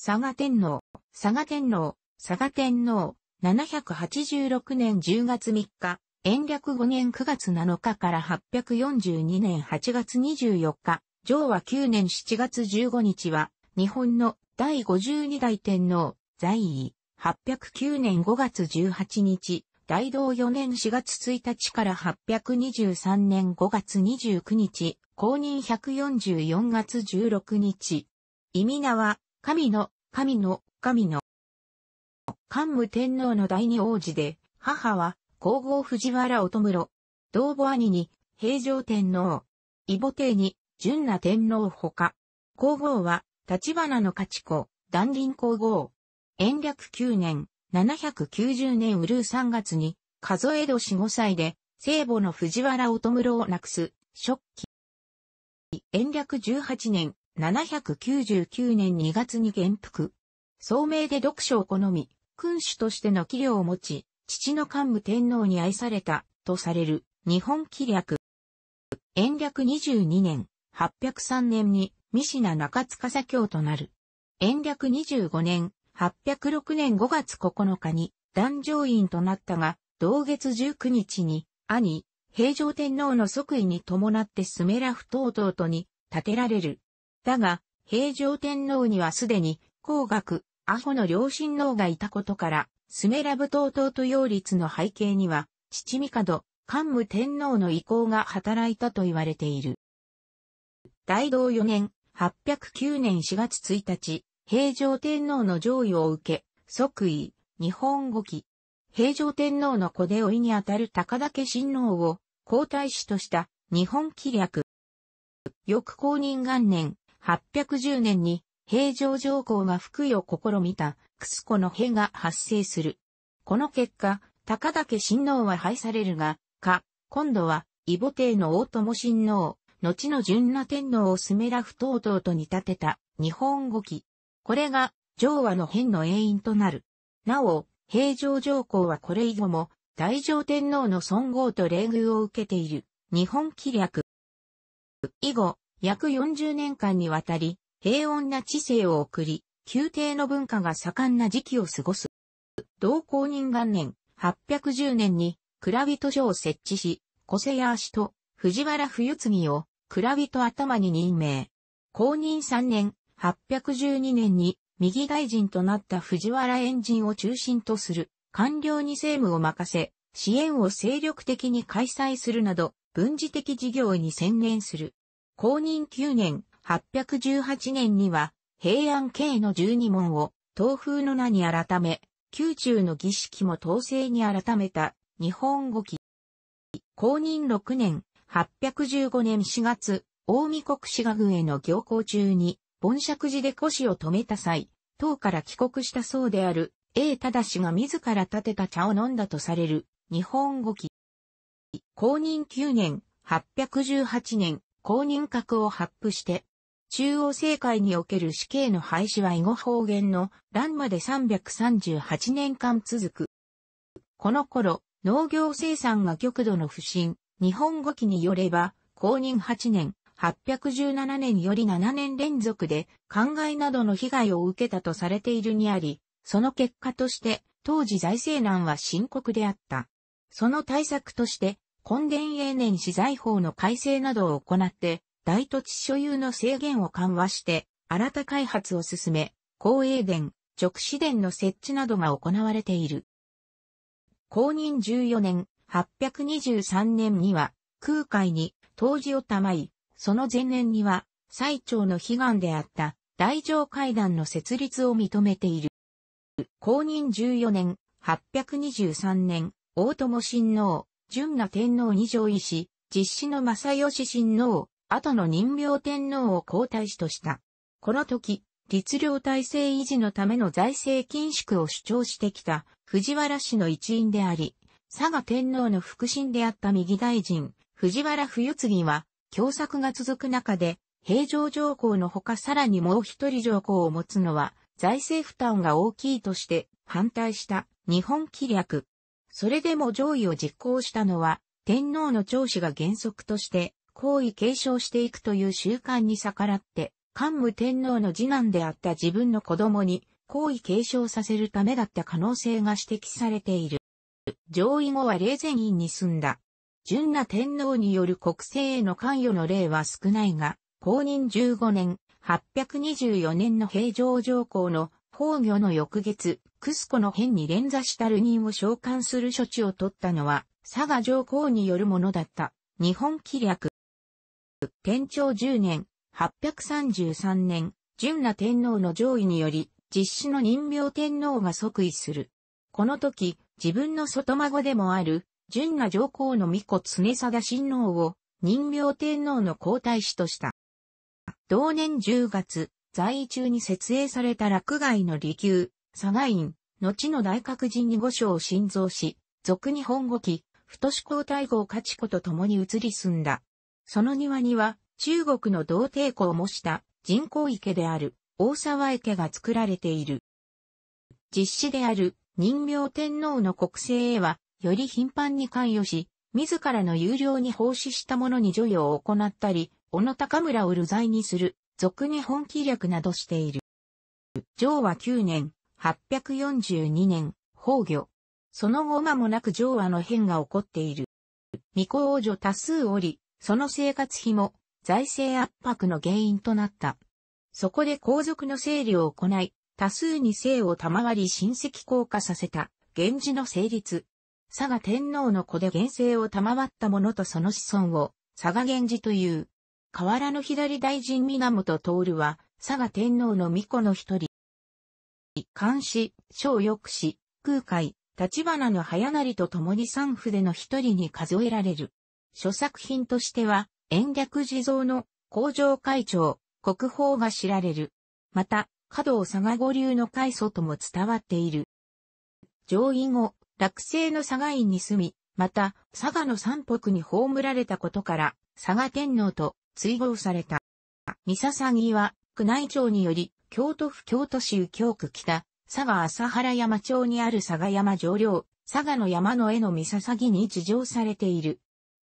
佐賀天皇、佐賀天皇、佐賀天皇、786年10月3日、延暦5年9月7日から842年8月24日、昭和9年7月15日は、日本の第52代天皇、在位、809年5月18日、大同4年4月1日から823年5月29日、公認144月16日。意味名は、神の、神の、神の。桓武天皇の第二王子で、母は、皇后藤原乙室。同母兄に、平城天皇。異母帝に、純奈天皇ほか。皇后は、立花の勝子、断林皇后。延暦九年、七百九十年うるう三月に、数え年五歳で、聖母の藤原乙室を亡くす、食器。延暦十八年、799年2月に元服。聡明で読書を好み、君主としての器量を持ち、父の桓武天皇に愛された、とされる、日本紀略。延暦22年、803年に、三品中塚司教となる。延暦25年、806年5月9日に、壇上院となったが、同月19日に、兄、平城天皇の即位に伴ってスメラフ等々とに、建てられる、だが、平城天皇にはすでに、皇学、アホの両親王がいたことから、スメラブ島東と擁立の背景には、父帝、桓武天皇の意向が働いたと言われている。大道4年、809年4月1日、平城天皇の上位を受け、即位、日本語記。平城天皇の子で老いにあたる高岳親王を皇太子とした日本紀略。翌公認元年、810年に平城上皇が福井を試みたクスコの兵が発生する。この結果、高岳親王は廃されるが、か、今度は、異母帝の大友親王、後の純那天皇をスメラフ等々と似立てた日本語記。これが、上和の変の永因となる。なお、平城上皇はこれ以後も、大乗天皇の尊号と礼遇を受けている、日本記略。以後、約40年間にわたり、平穏な知性を送り、宮廷の文化が盛んな時期を過ごす。同公認元年、810年に、蔵人所を設置し、小瀬谷足と藤原冬継を蔵人頭に任命。公認3年、812年に、右大臣となった藤原円陣を中心とする、官僚に政務を任せ、支援を精力的に開催するなど、軍事的事業に専念する。公認9年、818年には、平安慶の12門を、東風の名に改め、宮中の儀式も統制に改めた、日本語記。公認6年、815年4月、大見国志賀宮への行行中に、盆尺寺で腰を止めた際、唐から帰国したそうである、A 氏が自ら立てた茶を飲んだとされる、日本語記。公認9年、818年、公認格を発布して、中央政界における死刑の廃止は囲碁方言の乱まで338年間続く。この頃、農業生産が極度の不振、日本語記によれば、公認8年、817年より7年連続で、灌漑などの被害を受けたとされているにあり、その結果として、当時財政難は深刻であった。その対策として、本殿永年資材法の改正などを行って、大土地所有の制限を緩和して、新た開発を進め、公営殿、直視殿の設置などが行われている。公認14年、823年には、空海に、当時をたまい、その前年には、最長の悲願であった、大乗会談の設立を認めている。公認14年、823年、大友親王、純な天皇に上位し、実子の正義親王、後の任命天皇を皇太子とした。この時、律令体制維持のための財政緊縮を主張してきた藤原氏の一員であり、佐賀天皇の腹心であった右大臣、藤原冬次は、共作が続く中で、平常上皇のほかさらにもう一人上皇を持つのは、財政負担が大きいとして、反対した日本規略。それでも上位を実行したのは、天皇の長子が原則として、皇位継承していくという習慣に逆らって、桓武天皇の次男であった自分の子供に、皇位継承させるためだった可能性が指摘されている。上位後は霊前院に住んだ。純な天皇による国政への関与の例は少ないが、公認15年、824年の平城上皇の崩御の翌月、クスコの変に連座した流人を召喚する処置を取ったのは、佐賀上皇によるものだった。日本規略。天長10年、833年、純奈天皇の上位により、実施の任命天皇が即位する。この時、自分の外孫でもある、純奈上皇の御子常貞親王を、任命天皇の皇太子とした。同年10月、在位中に設営された落外の離宮、佐賀院、後の大覚寺に御章を新造し、俗日本五期、太子皇太后勝子と共に移り住んだ。その庭には、中国の同抵抗を模した人工池である大沢池が作られている。実施である人名天皇の国政へは、より頻繁に関与し、自らの有料に奉仕した者に助与を行ったり、小野高村を流罪にする、俗に本気略などしている。上和9年、842年、崩御。その後間もなく上和の変が起こっている。巫女多数おり、その生活費も財政圧迫の原因となった。そこで皇族の整理を行い、多数に姓を賜り親戚降下させた、源氏の成立。佐賀天皇の子で源姓を賜った者とその子孫を、佐賀源氏という。河原の左大臣源徹は、佐賀天皇の巫女の一人。監視、小抑止、空海、立花の早成と共に三府での一人に数えられる。諸作品としては、延暦地蔵の工場会長、国宝が知られる。また、加藤佐賀五流の開祖とも伝わっている。上位後、落成の佐賀院に住み、また、佐賀の三北に葬られたことから、佐賀天皇と追放された。三笹木は、宮内庁により、京都府京都市右京区北、佐賀朝原山町にある佐賀山上領、佐賀の山の絵の三さぎに地上されている。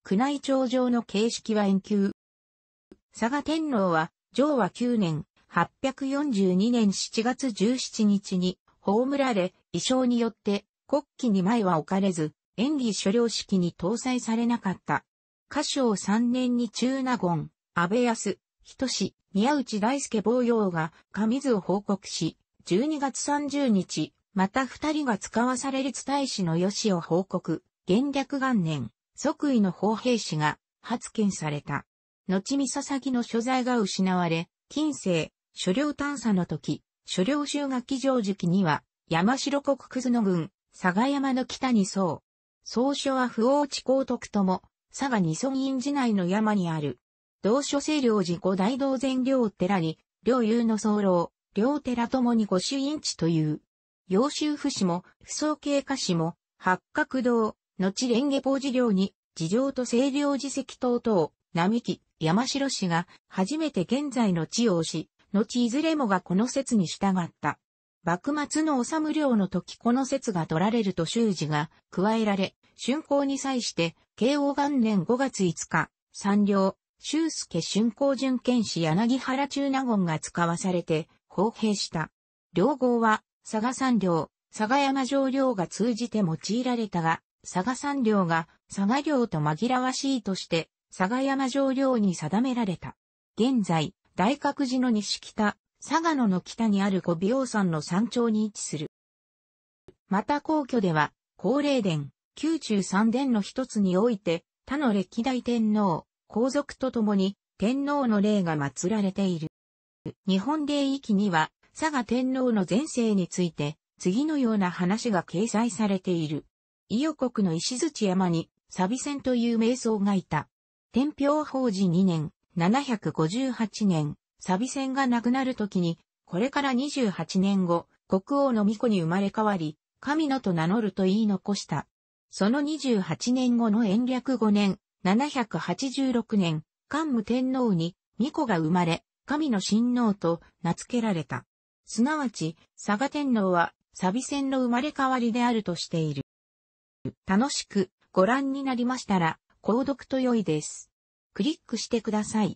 宮内庁上の形式は円球。佐賀天皇は、上和9年、842年7月17日に、葬られ、衣装によって国旗に前は置かれず、演技所領式に搭載されなかった。歌唱3年に中納言、安倍康、人志、宮内大輔坊洋が上津を報告し、12月30日、また二人が使わされる大使の良しを報告、元略元年、即位の砲兵士が発見された。後見佐々木の所在が失われ、近世、所領探査の時、所領修学常時期には、山城国葛の郡、佐賀山の北にそう。総書は不王地公徳とも、佐賀二村院寺内の山にある、同所清涼寺五大道前領寺に、領友の僧侶、両寺ともに五種院地という。陽州府市も、不相慶過市も、八角堂、後蓮華法寺領に、寺城と清涼寺石等々、並木、山城氏が、初めて現在の地を押し、後いずれもがこの説に従った。幕末の治む領の時この説が取られると修士が加えられ、春光に際して、慶応元年5月5日、三両、修介春光巡剣士柳原中納言が使わされて、砲兵した。両号は、佐賀山両、佐賀山城領が通じて用いられたが、佐賀山両が佐賀領と紛らわしいとして、佐賀山城領に定められた。現在、大覚寺の西北、佐賀野の北にある五尾王山の山頂に位置する。また皇居では、高霊殿、宮中三殿の一つにおいて、他の歴代天皇、皇族と共に天皇の霊が祀られている。日本霊域には、佐賀天皇の前世について、次のような話が掲載されている。伊予国の石槌山に、サビ戦という瞑想がいた。天平法寺2年、758年、サビ戦が亡くなる時に、これから28年後、国王の巫女に生まれ変わり、神野と名乗ると言い残した。その28年後の延暦5年、786年、桓武天皇に巫女が生まれ、神の神皇と名付けられた。すなわち、佐賀天皇は、サビ戦の生まれ変わりであるとしている。楽しくご覧になりましたら、購読と良いです。クリックしてください。